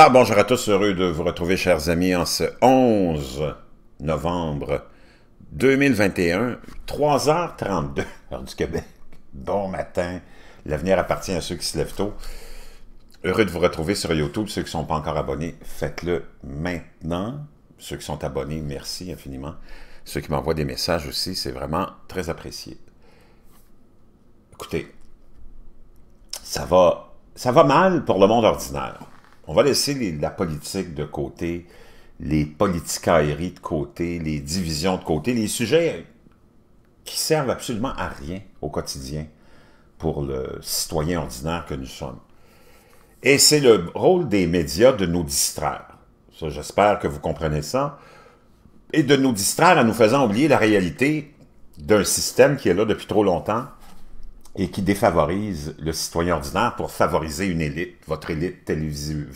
Ah, bonjour à tous, heureux de vous retrouver chers amis en ce 11 novembre 2021, 3h32 heure du Québec. Bon matin, l'avenir appartient à ceux qui se lèvent tôt. Heureux de vous retrouver sur YouTube, ceux qui ne sont pas encore abonnés, faites-le maintenant. Ceux qui sont abonnés, merci infiniment. Ceux qui m'envoient des messages aussi, c'est vraiment très apprécié. Écoutez, ça va, ça va mal pour le monde ordinaire. On va laisser la politique de côté, les politicailleries de côté, les divisions de côté, les sujets qui servent absolument à rien au quotidien pour le citoyen ordinaire que nous sommes. Et c'est le rôle des médias de nous distraire. Ça, j'espère que vous comprenez ça. Et de nous distraire en nous faisant oublier la réalité d'un système qui est là depuis trop longtemps et qui défavorise le citoyen ordinaire pour favoriser une élite, votre élite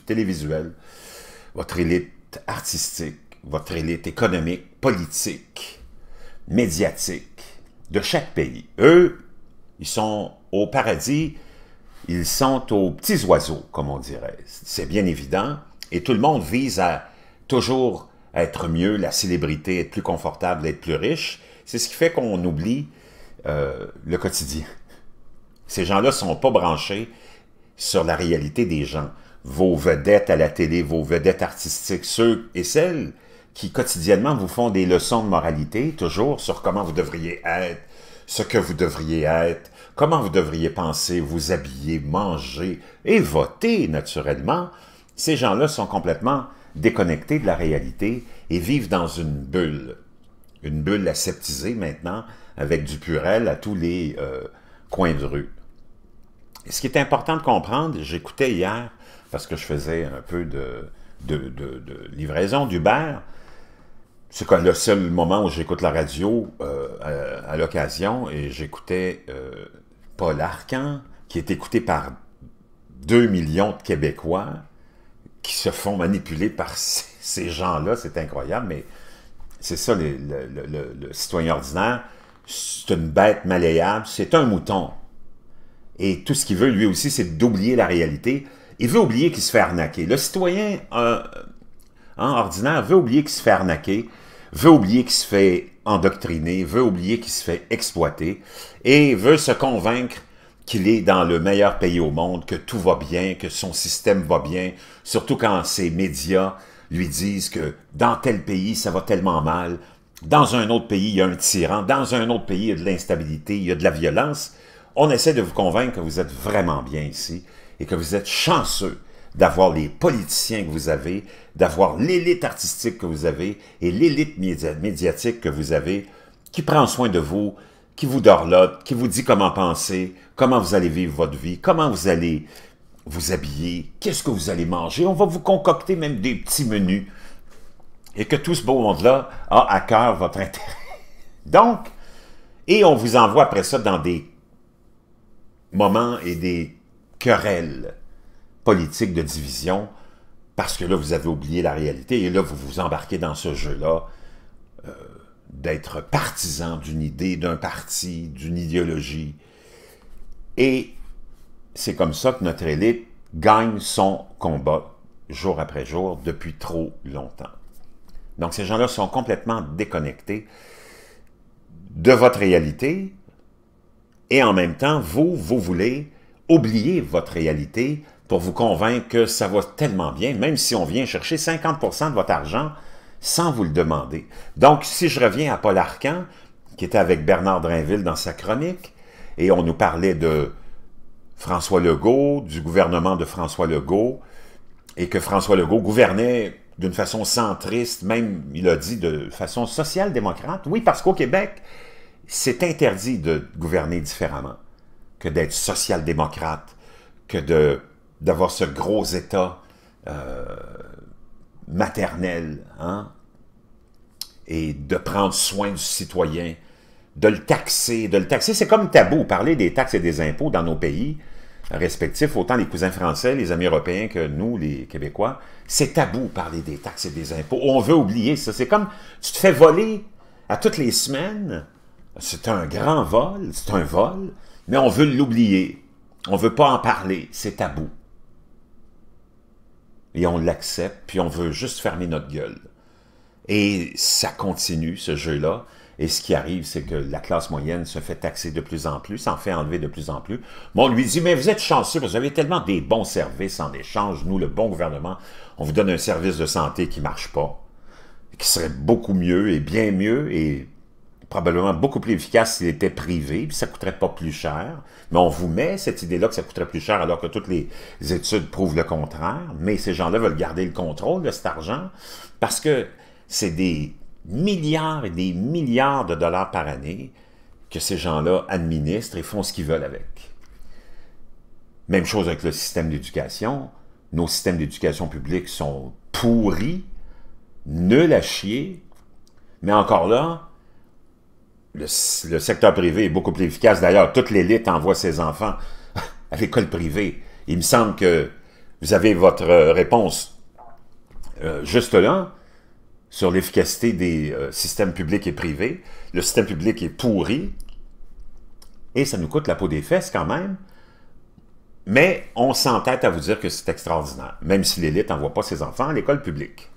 télévisuelle, votre élite artistique, votre élite économique, politique, médiatique, de chaque pays. Eux, ils sont au paradis, ils sont aux petits oiseaux, comme on dirait. C'est bien évident, et tout le monde vise à toujours être mieux, la célébrité, être plus confortable, être plus riche. C'est ce qui fait qu'on oublie euh, le quotidien. Ces gens-là ne sont pas branchés sur la réalité des gens. Vos vedettes à la télé, vos vedettes artistiques, ceux et celles qui quotidiennement vous font des leçons de moralité, toujours sur comment vous devriez être, ce que vous devriez être, comment vous devriez penser, vous habiller, manger et voter naturellement, ces gens-là sont complètement déconnectés de la réalité et vivent dans une bulle. Une bulle aseptisée maintenant avec du purel à tous les euh, coins de rue ce qui est important de comprendre, j'écoutais hier, parce que je faisais un peu de, livraison d'Uber, c'est comme le seul moment où j'écoute la radio euh, à, l'occasion, et j'écoutais euh, Paul Arcan, qui est écouté par 2 millions de Québécois qui se font manipuler par ces gens-là, c'est incroyable, mais c'est ça le, le citoyen ordinaire, c'est une bête malléable, c'est un mouton, et tout ce qu'il veut, lui aussi, c'est d'oublier la réalité. Il veut oublier qu'il se fait arnaquer. Le citoyen euh, hein, ordinaire veut oublier qu'il se fait arnaquer, veut oublier qu'il se fait endoctriner, veut oublier qu'il se fait exploiter et veut se convaincre qu'il est dans le meilleur pays au monde, que tout va bien, que son système va bien, surtout quand ses médias lui disent que dans tel pays, ça va tellement mal, dans un autre pays, il y a un tyran, dans un autre pays, il y a de l'instabilité, il y a de la violence on essaie de vous convaincre que vous êtes vraiment bien ici et que vous êtes chanceux d'avoir les politiciens que vous avez, d'avoir l'élite artistique que vous avez et l'élite médiatique que vous avez qui prend soin de vous, qui vous dorlote, qui vous dit comment penser, comment vous allez vivre votre vie, comment vous allez vous habiller, qu'est-ce que vous allez manger. On va vous concocter même des petits menus et que tout ce beau monde-là a à cœur votre intérêt. Donc, et on vous envoie après ça dans des moments et des querelles politiques de division parce que là, vous avez oublié la réalité et là, vous vous embarquez dans ce jeu-là euh, d'être partisan d'une idée, d'un parti, d'une idéologie. Et c'est comme ça que notre élite gagne son combat jour après jour depuis trop longtemps. Donc ces gens-là sont complètement déconnectés de votre réalité, et en même temps, vous, vous voulez oublier votre réalité pour vous convaincre que ça va tellement bien, même si on vient chercher 50 de votre argent sans vous le demander. Donc, si je reviens à Paul Arcan, qui était avec Bernard Drinville dans sa chronique, et on nous parlait de François Legault, du gouvernement de François Legault, et que François Legault gouvernait d'une façon centriste, même, il a dit, de façon social-démocrate. Oui, parce qu'au Québec, c'est interdit de gouverner différemment que d'être social-démocrate, que de d'avoir ce gros état euh, maternel, hein, et de prendre soin du citoyen, de le taxer, de le taxer. C'est comme tabou, parler des taxes et des impôts dans nos pays respectifs, autant les cousins français, les amis européens que nous, les Québécois. C'est tabou, parler des taxes et des impôts. On veut oublier ça. C'est comme, tu te fais voler à toutes les semaines c'est un grand vol, c'est un vol, mais on veut l'oublier. On veut pas en parler, c'est tabou. Et on l'accepte, puis on veut juste fermer notre gueule. Et ça continue, ce jeu-là. Et ce qui arrive, c'est que la classe moyenne se fait taxer de plus en plus, s'en fait enlever de plus en plus. Mais on lui dit, mais vous êtes chanceux, vous avez tellement des bons services en échange. Nous, le bon gouvernement, on vous donne un service de santé qui marche pas, qui serait beaucoup mieux et bien mieux et probablement beaucoup plus efficace s'il était privé, puis ça coûterait pas plus cher. Mais on vous met cette idée-là que ça coûterait plus cher alors que toutes les études prouvent le contraire. Mais ces gens-là veulent garder le contrôle de cet argent parce que c'est des milliards et des milliards de dollars par année que ces gens-là administrent et font ce qu'ils veulent avec. Même chose avec le système d'éducation. Nos systèmes d'éducation publique sont pourris, nuls à chier, mais encore là, le, secteur privé est beaucoup plus efficace. D'ailleurs, toute l'élite envoie ses enfants à l'école privée. Il me semble que vous avez votre euh, réponse euh, juste là sur l'efficacité des euh, systèmes publics et privés. Le système public est pourri et ça nous coûte la peau des fesses quand même. Mais on s'entête à vous dire que c'est extraordinaire, même si l'élite n'envoie pas ses enfants à l'école publique.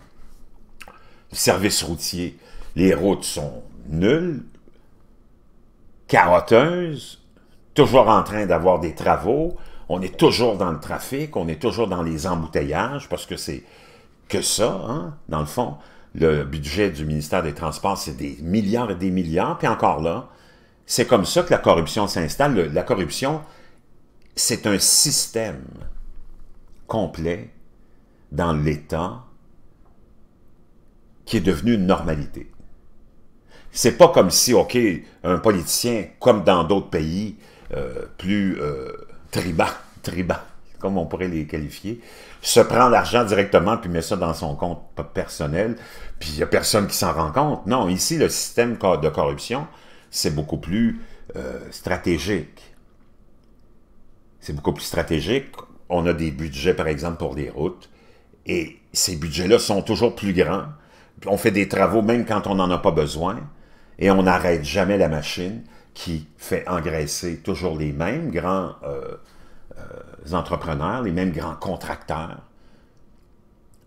Le service routier, les routes sont nulles, carotteuse, toujours en train d'avoir des travaux, on est toujours dans le trafic, on est toujours dans les embouteillages, parce que c'est que ça, hein, dans le fond. Le budget du ministère des Transports, c'est des milliards et des milliards, puis encore là, c'est comme ça que la corruption s'installe. La corruption, c'est un système complet dans l'État qui est devenu une normalité. C'est pas comme si, OK, un politicien, comme dans d'autres pays, euh, plus euh, tribal, comme on pourrait les qualifier, se prend l'argent directement puis met ça dans son compte personnel, puis il n'y a personne qui s'en rend compte. Non, ici, le système de corruption, c'est beaucoup plus euh, stratégique. C'est beaucoup plus stratégique. On a des budgets, par exemple, pour des routes, et ces budgets-là sont toujours plus grands. On fait des travaux même quand on n'en a pas besoin et on n'arrête jamais la machine qui fait engraisser toujours les mêmes grands euh, euh, entrepreneurs, les mêmes grands contracteurs,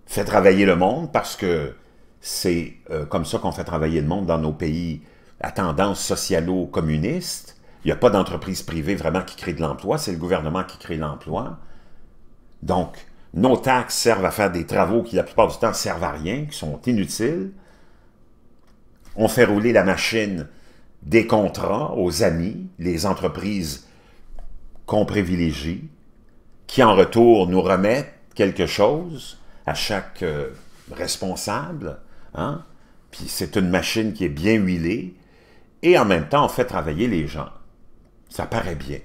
fait travailler le monde parce que c'est euh, comme ça qu'on fait travailler le monde dans nos pays à tendance socialo-communiste. Il n'y a pas d'entreprise privée vraiment qui crée de l'emploi, c'est le gouvernement qui crée l'emploi. Donc, nos taxes servent à faire des travaux qui la plupart du temps servent à rien, qui sont inutiles, on fait rouler la machine des contrats aux amis, les entreprises qu'on privilégie, qui en retour nous remettent quelque chose à chaque euh, responsable. Hein. Puis c'est une machine qui est bien huilée. Et en même temps, on fait travailler les gens. Ça paraît bien.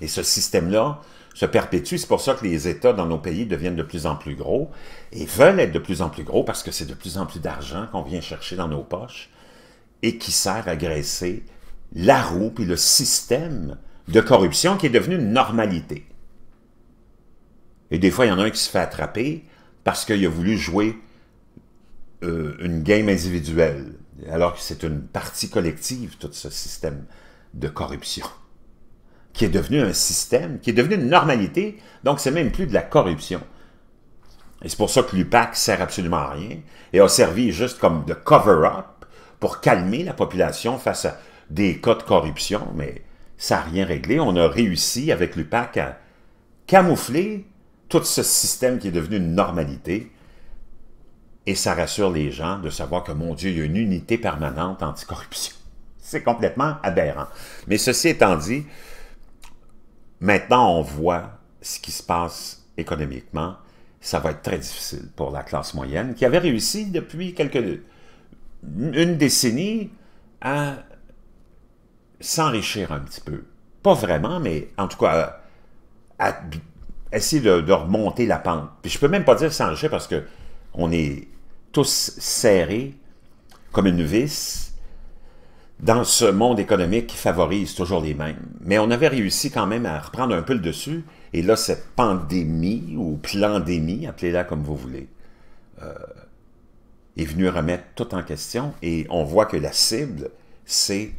Et ce système-là, se perpétue. C'est pour ça que les États dans nos pays deviennent de plus en plus gros et veulent être de plus en plus gros parce que c'est de plus en plus d'argent qu'on vient chercher dans nos poches et qui sert à graisser la roue puis le système de corruption qui est devenu une normalité. Et des fois, il y en a un qui se fait attraper parce qu'il a voulu jouer euh, une game individuelle, alors que c'est une partie collective, tout ce système de corruption qui est devenu un système, qui est devenu une normalité, donc c'est même plus de la corruption. Et c'est pour ça que l'UPAC sert absolument à rien et a servi juste comme de cover-up pour calmer la population face à des cas de corruption, mais ça n'a rien réglé. On a réussi avec l'UPAC à camoufler tout ce système qui est devenu une normalité et ça rassure les gens de savoir que, mon Dieu, il y a une unité permanente anticorruption. C'est complètement aberrant. Mais ceci étant dit, Maintenant, on voit ce qui se passe économiquement. Ça va être très difficile pour la classe moyenne, qui avait réussi depuis quelques... une décennie à s'enrichir un petit peu. Pas vraiment, mais en tout cas, à, essayer de, remonter la pente. Puis je peux même pas dire s'enrichir parce que on est tous serrés comme une vis dans ce monde économique qui favorise toujours les mêmes. Mais on avait réussi quand même à reprendre un peu le dessus, et là, cette pandémie, ou plandémie, appelez-la comme vous voulez, euh, est venue remettre tout en question, et on voit que la cible, c'est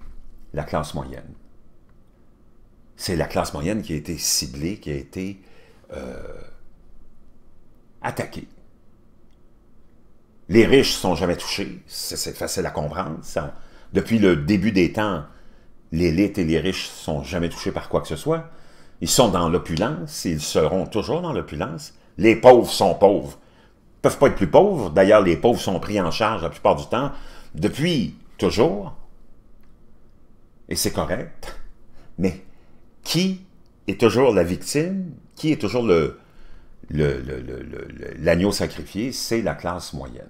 la classe moyenne. C'est la classe moyenne qui a été ciblée, qui a été euh, attaquée. Les riches ne sont jamais touchés, c'est facile à comprendre, depuis le début des temps, l'élite et les riches ne sont jamais touchés par quoi que ce soit. Ils sont dans l'opulence, ils seront toujours dans l'opulence. Les pauvres sont pauvres. Ils ne peuvent pas être plus pauvres. D'ailleurs, les pauvres sont pris en charge la plupart du temps, depuis toujours. Et c'est correct. Mais qui est toujours la victime? Qui est toujours l'agneau sacrifié? C'est la classe moyenne.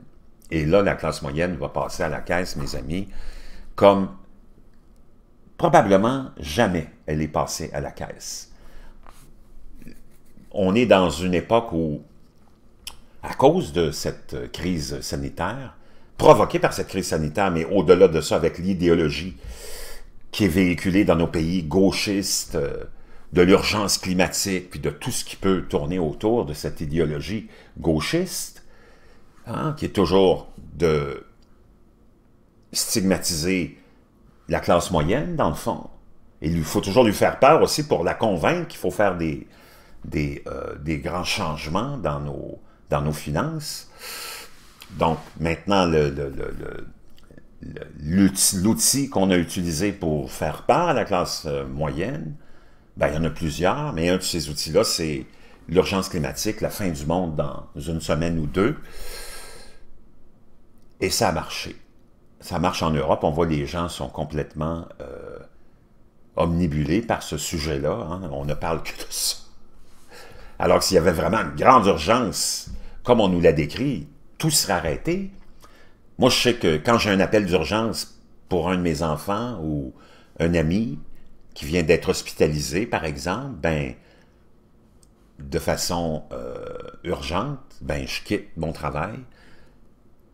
Et là, la classe moyenne va passer à la caisse, mes amis comme probablement jamais elle est passée à la caisse. On est dans une époque où, à cause de cette crise sanitaire, provoquée par cette crise sanitaire, mais au-delà de ça, avec l'idéologie qui est véhiculée dans nos pays gauchistes, euh, de l'urgence climatique, puis de tout ce qui peut tourner autour de cette idéologie gauchiste, hein, qui est toujours de stigmatiser la classe moyenne, dans le fond. il faut toujours lui faire peur aussi pour la convaincre qu'il faut faire des, des, euh, grands changements dans nos, dans nos finances. Donc, maintenant, l'outil le, qu'on a utilisé pour faire peur à la classe euh, moyenne, ben, il y en a plusieurs, mais un de ces outils-là, c'est l'urgence climatique, la fin du monde dans une semaine ou deux. Et ça a marché ça marche en Europe, on voit les gens sont complètement euh, omnibulés par ce sujet-là, hein. on ne parle que de ça. Alors s'il y avait vraiment une grande urgence, comme on nous l'a décrit, tout serait arrêté. Moi, je sais que quand j'ai un appel d'urgence pour un de mes enfants ou un ami qui vient d'être hospitalisé, par exemple, ben, de façon euh, urgente, ben, je quitte mon travail,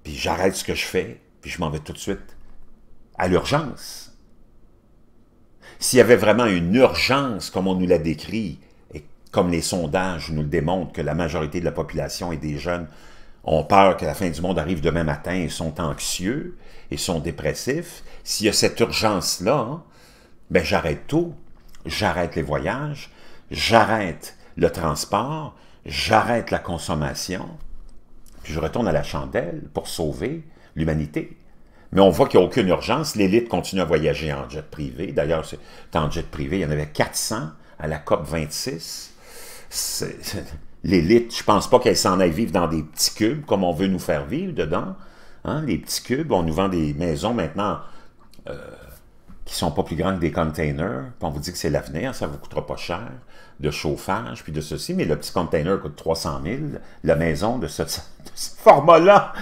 puis j'arrête ce que je fais, puis je m'en vais tout de suite à l'urgence. S'il y avait vraiment une urgence, comme on nous l'a décrit, et comme les sondages nous le démontrent, que la majorité de la population et des jeunes ont peur que la fin du monde arrive demain matin et sont anxieux et sont dépressifs, s'il y a cette urgence-là, ben j'arrête tout. J'arrête les voyages, j'arrête le transport, j'arrête la consommation, puis je retourne à la chandelle pour sauver l'humanité. Mais on voit qu'il n'y a aucune urgence. L'élite continue à voyager en jet privé. D'ailleurs, en jet privé, il y en avait 400 à la COP 26. L'élite, je ne pense pas qu'elle s'en aille vivre dans des petits cubes comme on veut nous faire vivre dedans. Hein, les petits cubes, on nous vend des maisons maintenant qui euh, qui sont pas plus grandes que des containers. Puis on vous dit que c'est l'avenir, ça ne vous coûtera pas cher de chauffage, puis de ceci. Mais le petit container coûte 300 000. La maison de ce format-là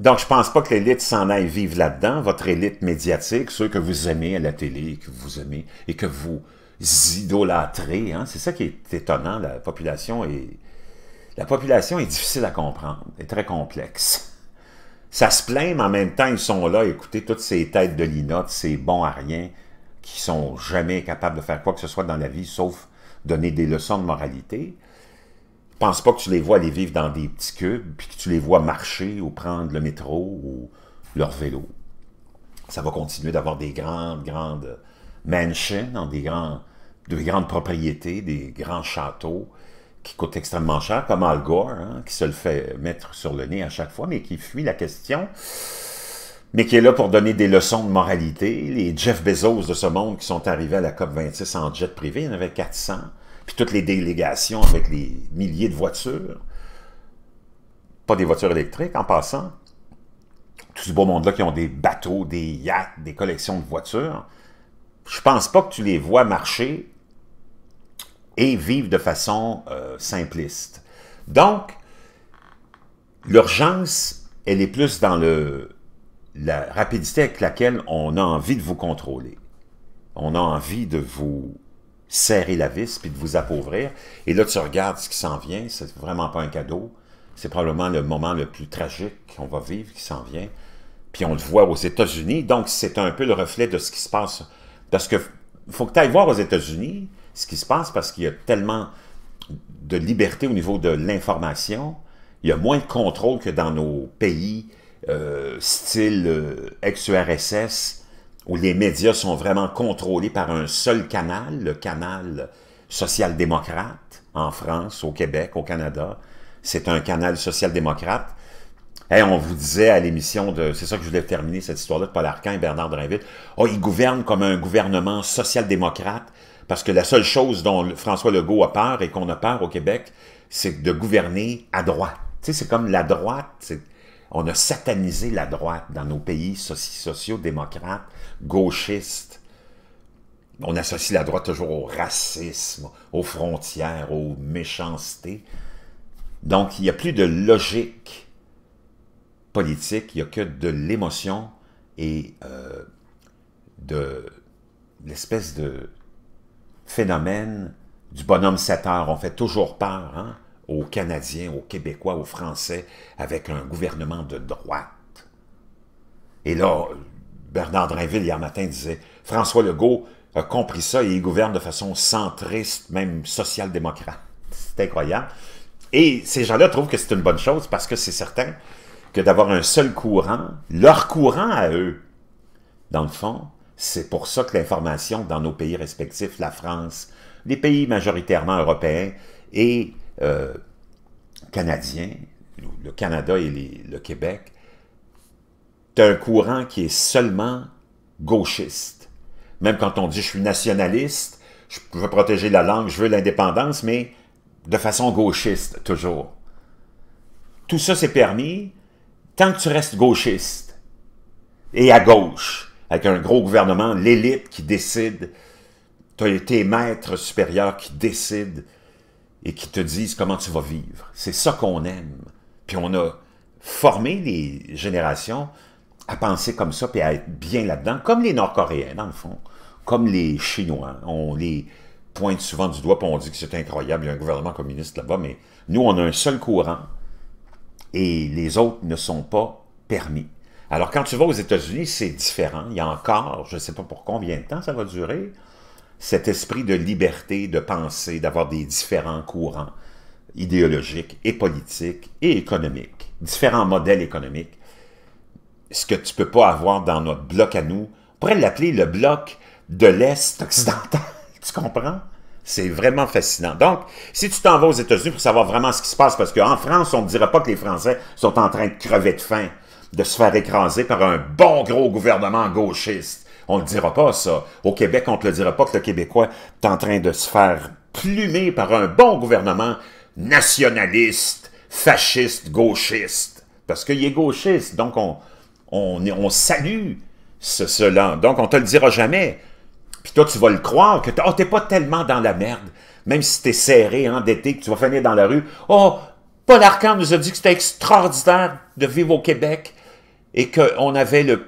donc, je pense pas que l'élite s'en aille vivre là-dedans. Votre élite médiatique, ceux que vous aimez à la télé, que vous aimez et que vous idolâtrez, hein, c'est ça qui est étonnant. La population est, la population est difficile à comprendre, est très complexe. Ça se plaint, mais en même temps, ils sont là. écouter toutes ces têtes de linotte, ces bons à rien, qui sont jamais capables de faire quoi que ce soit dans la vie, sauf donner des leçons de moralité pense pas que tu les vois aller vivre dans des petits cubes, puis que tu les vois marcher ou prendre le métro ou leur vélo. Ça va continuer d'avoir des grandes, grandes mansions, dans des, grands, grandes propriétés, des grands châteaux qui coûtent extrêmement cher, comme Al Gore, hein, qui se le fait mettre sur le nez à chaque fois, mais qui fuit la question, mais qui est là pour donner des leçons de moralité. Les Jeff Bezos de ce monde qui sont arrivés à la COP26 en jet privé, il y en avait 400 puis toutes les délégations avec les milliers de voitures, pas des voitures électriques en passant, tout ce beau monde-là qui ont des bateaux, des yachts, des collections de voitures, je pense pas que tu les vois marcher et vivre de façon euh, simpliste. Donc, l'urgence, elle est plus dans le, la rapidité avec laquelle on a envie de vous contrôler. On a envie de vous serrer la vis puis de vous appauvrir. Et là, tu regardes ce qui s'en vient, c'est vraiment pas un cadeau. C'est probablement le moment le plus tragique qu'on va vivre qui s'en vient. Puis on le voit aux États-Unis, donc c'est un peu le reflet de ce qui se passe. Parce que faut que tu ailles voir aux États-Unis ce qui se passe parce qu'il y a tellement de liberté au niveau de l'information, il y a moins de contrôle que dans nos pays, euh, style euh, ex où les médias sont vraiment contrôlés par un seul canal, le canal social-démocrate, en France, au Québec, au Canada. C'est un canal social-démocrate. et on vous disait à l'émission de... C'est ça que je voulais terminer, cette histoire-là de Paul Arcand et Bernard Drinville. Oh, ils gouvernent comme un gouvernement social-démocrate, parce que la seule chose dont François Legault a peur et qu'on a peur au Québec, c'est de gouverner à droite. Tu sais, c'est comme la droite, on a satanisé la droite dans nos pays sociaux socio-démocrates, gauchistes. On associe la droite toujours au racisme, aux frontières, aux méchancetés. Donc, il n'y a plus de logique politique, il n'y a que de l'émotion et euh, de l'espèce de phénomène du bonhomme 7 heures. On fait toujours peur, hein? aux Canadiens, aux Québécois, aux Français, avec un gouvernement de droite. Et là, Bernard Drinville, hier matin, disait « François Legault a compris ça et il gouverne de façon centriste, même social-démocrate. » C'est incroyable. Et ces gens-là trouvent que c'est une bonne chose parce que c'est certain que d'avoir un seul courant, leur courant à eux, dans le fond, c'est pour ça que l'information dans nos pays respectifs, la France, les pays majoritairement européens et euh, Canadien, le Canada et le Québec, tu as un courant qui est seulement gauchiste. Même quand on dit « je suis nationaliste »,« je veux protéger la langue »,« je veux l'indépendance », mais de façon gauchiste, toujours. Tout ça, c'est permis tant que tu restes gauchiste et à gauche, avec un gros gouvernement, l'élite qui décide, tu as tes maîtres supérieurs qui décident et qui te disent comment tu vas vivre. C'est ça qu'on aime. Puis on a formé les générations à penser comme ça, puis à être bien là-dedans, comme les Nord-Coréens, dans le fond, comme les Chinois. On les pointe souvent du doigt, puis on dit que c'est incroyable, il y a un gouvernement communiste là-bas, mais nous, on a un seul courant, et les autres ne sont pas permis. Alors, quand tu vas aux États-Unis, c'est différent. Il y a encore, je ne sais pas pour combien de temps ça va durer, cet esprit de liberté de penser, d'avoir des différents courants idéologiques et politiques et économiques, différents modèles économiques, ce que tu peux pas avoir dans notre bloc à nous, on pourrait l'appeler le bloc de l'Est occidental, tu comprends? C'est vraiment fascinant. Donc, si tu t'en vas aux États-Unis pour savoir vraiment ce qui se passe, parce qu'en France, on ne dirait pas que les Français sont en train de crever de faim, de se faire écraser par un bon gros gouvernement gauchiste on le dira pas, ça. Au Québec, on te le dira pas que le Québécois est en train de se faire plumer par un bon gouvernement nationaliste, fasciste, gauchiste. Parce qu'il est gauchiste, donc on, on, on salue ce, cela. Donc on te le dira jamais. Puis toi, tu vas le croire que tu oh, t'es pas tellement dans la merde. Même si es serré, endetté, que tu vas finir dans la rue. Oh, Paul Arcand nous a dit que c'était extraordinaire de vivre au Québec et qu'on avait le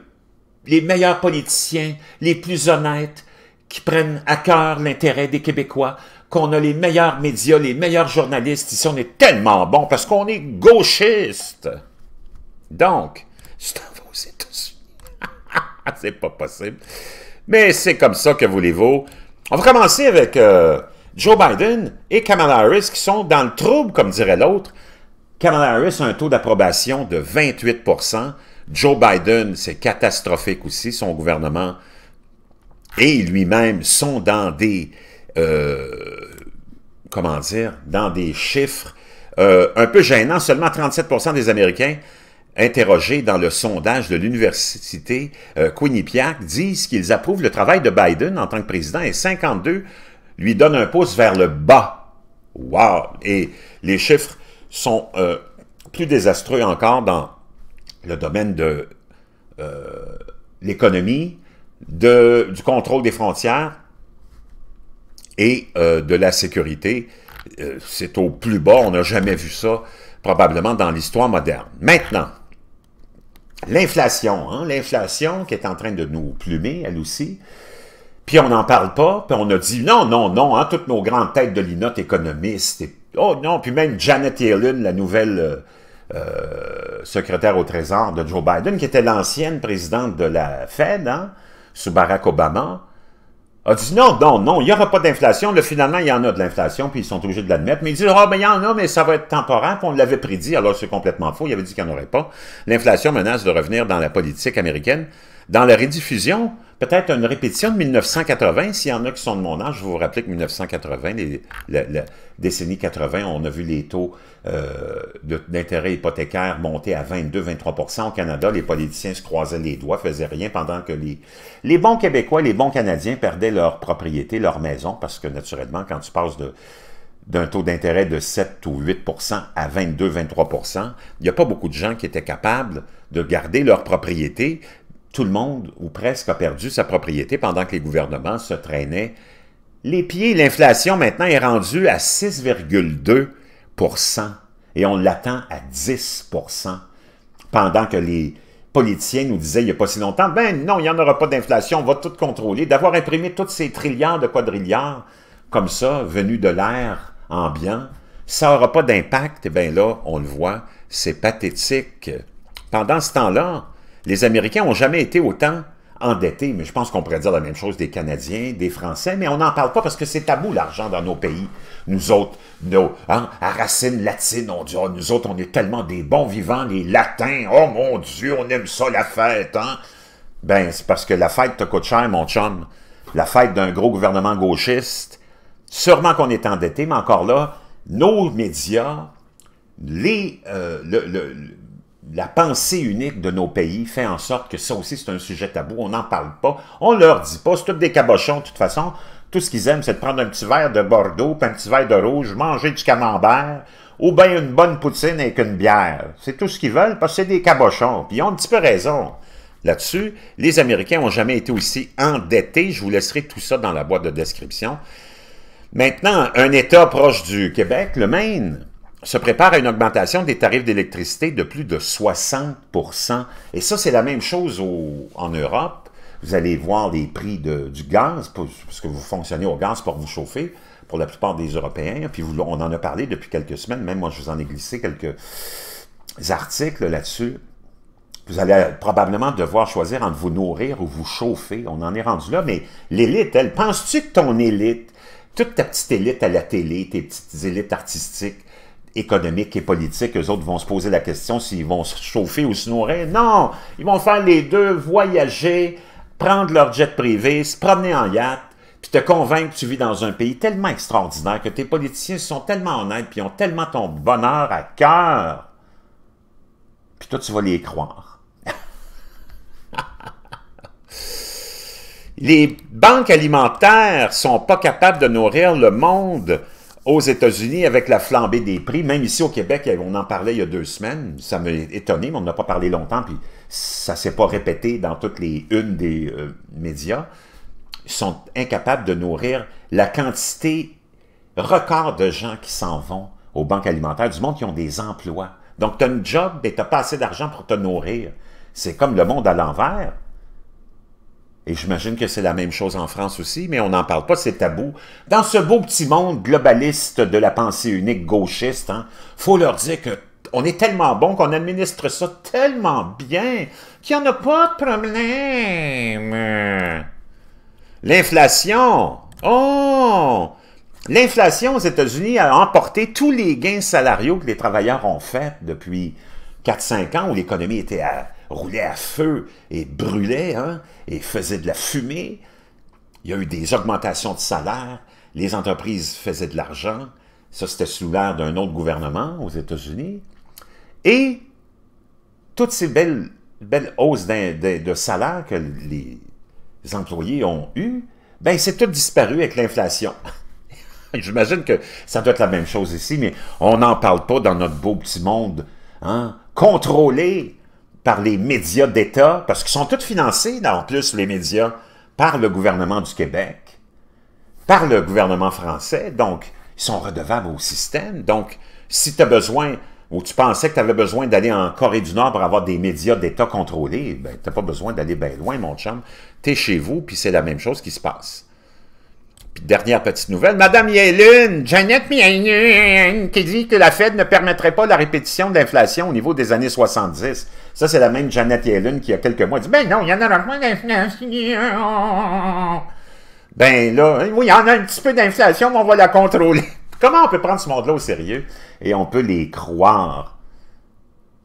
les meilleurs politiciens, les plus honnêtes, qui prennent à cœur l'intérêt des Québécois, qu'on a les meilleurs médias, les meilleurs journalistes. Ici, on est tellement bon parce qu'on est gauchiste. Donc, c'est pas possible. Mais c'est comme ça que voulez-vous. On va commencer avec euh, Joe Biden et Kamala Harris qui sont dans le trouble, comme dirait l'autre. Kamala Harris a un taux d'approbation de 28 Joe Biden, c'est catastrophique aussi, son gouvernement et lui-même sont dans des, euh, comment dire, dans des chiffres euh, un peu gênants. Seulement 37% des Américains interrogés dans le sondage de l'université euh, Quinnipiac disent qu'ils approuvent le travail de Biden en tant que président et 52 lui donnent un pouce vers le bas. Wow! Et les chiffres sont plus désastreux encore dans le domaine de euh, l'économie, du contrôle des frontières et euh, de la sécurité. Euh, c'est au plus bas, on n'a jamais vu ça probablement dans l'histoire moderne. Maintenant, l'inflation, hein, l'inflation qui est en train de nous plumer, elle aussi, puis on n'en parle pas, puis on a dit non, non, non, hein, toutes nos grandes têtes de l'inote économistes, oh non, puis même Janet Yellen, la nouvelle euh, secrétaire au Trésor de Joe Biden, qui était l'ancienne présidente de la Fed, hein, sous Barack Obama, a dit non, non, non, il n'y aura pas d'inflation. finalement, il y en a de l'inflation, puis ils sont obligés de l'admettre. Mais ils disent, ah, oh, ben, il y en a, mais ça va être temporaire, puis on l'avait prédit, alors c'est complètement faux. Il avait dit qu'il n'y en aurait pas. L'inflation menace de revenir dans la politique américaine. Dans la rediffusion peut-être une répétition de 1980. S'il y en a qui sont de mon âge, je vous, rappelle que 1980, la, décennie 80, on a vu les taux euh, d'intérêt hypothécaire monter à 22-23 Au Canada, les politiciens se croisaient les doigts, faisaient rien pendant que les, les bons Québécois, les bons Canadiens perdaient leur propriété, leur maison, parce que naturellement, quand tu passes de d'un taux d'intérêt de 7 ou 8 à 22-23 il n'y a pas beaucoup de gens qui étaient capables de garder leur propriété tout le monde, ou presque, a perdu sa propriété pendant que les gouvernements se traînaient les pieds. L'inflation maintenant est rendue à 6,2 et on l'attend à 10 pendant que les politiciens nous disaient il n'y a pas si longtemps, ben non, il n'y en aura pas d'inflation, on va tout contrôler. D'avoir imprimé tous ces trilliards de quadrilliards comme ça, venus de l'air ambiant, ça n'aura pas d'impact. Et eh bien là, on le voit, c'est pathétique. Pendant ce temps-là, les Américains n'ont jamais été autant endettés, mais je pense qu'on pourrait dire la même chose des Canadiens, des Français, mais on n'en parle pas parce que c'est tabou l'argent dans nos pays. Nous autres, nos, hein, à racine latine, on dit, nous autres, on est tellement des bons vivants, les latins, oh mon Dieu, on aime ça la fête, hein? Ben, c'est parce que la fête te coûte cher, mon chum. La fête d'un gros gouvernement gauchiste, sûrement qu'on est endetté, mais encore là, nos médias, les, euh, la pensée unique de nos pays fait en sorte que ça aussi, c'est un sujet tabou. On n'en parle pas. On leur dit pas. C'est tous des cabochons, de toute façon. Tout ce qu'ils aiment, c'est de prendre un petit verre de Bordeaux, puis un petit verre de rouge, manger du camembert, ou bien une bonne poutine avec une bière. C'est tout ce qu'ils veulent, parce que c'est des cabochons. Puis ils ont un petit peu raison là-dessus. Les Américains n'ont jamais été aussi endettés. Je vous laisserai tout ça dans la boîte de description. Maintenant, un État proche du Québec, le Maine, se prépare à une augmentation des tarifs d'électricité de plus de 60 Et ça, c'est la même chose en Europe. Vous allez voir les prix du gaz, parce que vous fonctionnez au gaz pour vous chauffer, pour la plupart des Européens. Puis on en a parlé depuis quelques semaines, même moi, je vous en ai glissé quelques articles là-dessus. Vous allez probablement devoir choisir entre vous nourrir ou vous chauffer. On en est rendu là, mais l'élite, elle, penses-tu que ton élite, toute ta petite élite à la télé, tes petites élites artistiques, économique et politique, eux autres vont se poser la question s'ils vont se chauffer ou se nourrir. Non, ils vont faire les deux, voyager, prendre leur jet privé, se promener en yacht, puis te convaincre que tu vis dans un pays tellement extraordinaire, que tes politiciens sont tellement honnêtes, puis ont tellement ton bonheur à cœur, puis toi, tu vas les croire. les banques alimentaires sont pas capables de nourrir le monde aux États-Unis avec la flambée des prix, même ici au Québec, on en parlait il y a deux semaines, ça m'a étonné, mais on n'a pas parlé longtemps, puis ça s'est pas répété dans toutes les unes des euh, médias, Ils sont incapables de nourrir la quantité record de gens qui s'en vont aux banques alimentaires, du monde qui ont des emplois. Donc, tu as une job et tu n'as pas assez d'argent pour te nourrir. C'est comme le monde à l'envers. Et j'imagine que c'est la même chose en France aussi, mais on n'en parle pas, c'est tabou. Dans ce beau petit monde globaliste de la pensée unique gauchiste, hein, faut leur dire que on est tellement bon qu'on administre ça tellement bien qu'il n'y en a pas de problème. L'inflation. Oh! L'inflation aux États-Unis a emporté tous les gains salariaux que les travailleurs ont faits depuis 4-5 ans où l'économie était à roulaient à feu et brûlaient, hein, et faisaient de la fumée. Il y a eu des augmentations de salaire, les entreprises faisaient de l'argent, ça c'était sous l'air d'un autre gouvernement aux États-Unis, et toutes ces belles, belles hausses de, de, salaire que les employés ont eues, ben c'est tout disparu avec l'inflation. J'imagine que ça doit être la même chose ici, mais on n'en parle pas dans notre beau petit monde. Hein? Contrôler par les médias d'État, parce qu'ils sont tous financés, en plus, les médias, par le gouvernement du Québec, par le gouvernement français, donc ils sont redevables au système. Donc, si tu as besoin, ou tu pensais que tu avais besoin d'aller en Corée du Nord pour avoir des médias d'État contrôlés, ben, tu n'as pas besoin d'aller bien loin, mon chum. Tu es chez vous, puis c'est la même chose qui se passe dernière petite nouvelle, Madame Yellen, Janet Yellen, qui dit que la Fed ne permettrait pas la répétition de l'inflation au niveau des années 70. Ça, c'est la même Janet Yellen qui, a quelques mois, dit « Ben non, il y en aura moins d'inflation. » Ben là, oui, il y en a un petit peu d'inflation, mais on va la contrôler. Comment on peut prendre ce monde-là au sérieux et on peut les croire?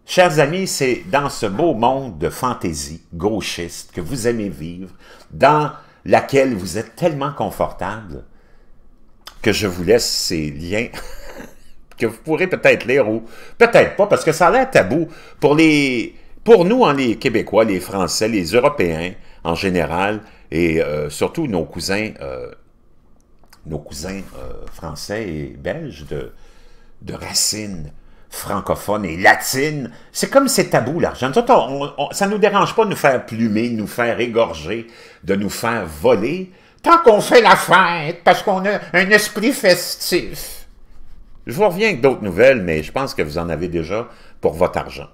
Chers amis, c'est dans ce beau monde de fantaisie gauchiste que vous aimez vivre, dans laquelle vous êtes tellement confortable que je vous laisse ces liens que vous pourrez peut-être lire ou peut-être pas, parce que ça a l'air tabou pour les... Pour nous, en hein, les Québécois, les Français, les Européens en général, et euh, surtout nos cousins, euh, nos cousins euh, français et belges de, de racines francophone et latine. C'est comme c'est tabou, l'argent. Ça ne ça nous dérange pas de nous faire plumer, de nous faire égorger, de nous faire voler, tant qu'on fait la fête, parce qu'on a un esprit festif. Je vous reviens avec d'autres nouvelles, mais je pense que vous en avez déjà pour votre argent.